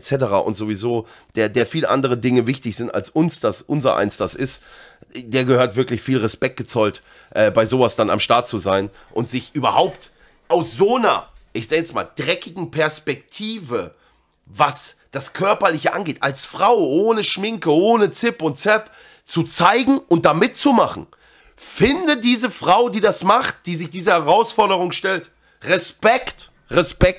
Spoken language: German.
etc. und sowieso, der, der viel andere Dinge wichtig sind, als uns das, unser eins das ist, der gehört wirklich viel Respekt gezollt, äh, bei sowas dann am Start zu sein und sich überhaupt aus so einer, ich sage jetzt mal, dreckigen Perspektive, was das Körperliche angeht, als Frau ohne Schminke, ohne Zip und Zap zu zeigen und da mitzumachen. Finde diese Frau, die das macht, die sich dieser Herausforderung stellt. Respekt, Respekt.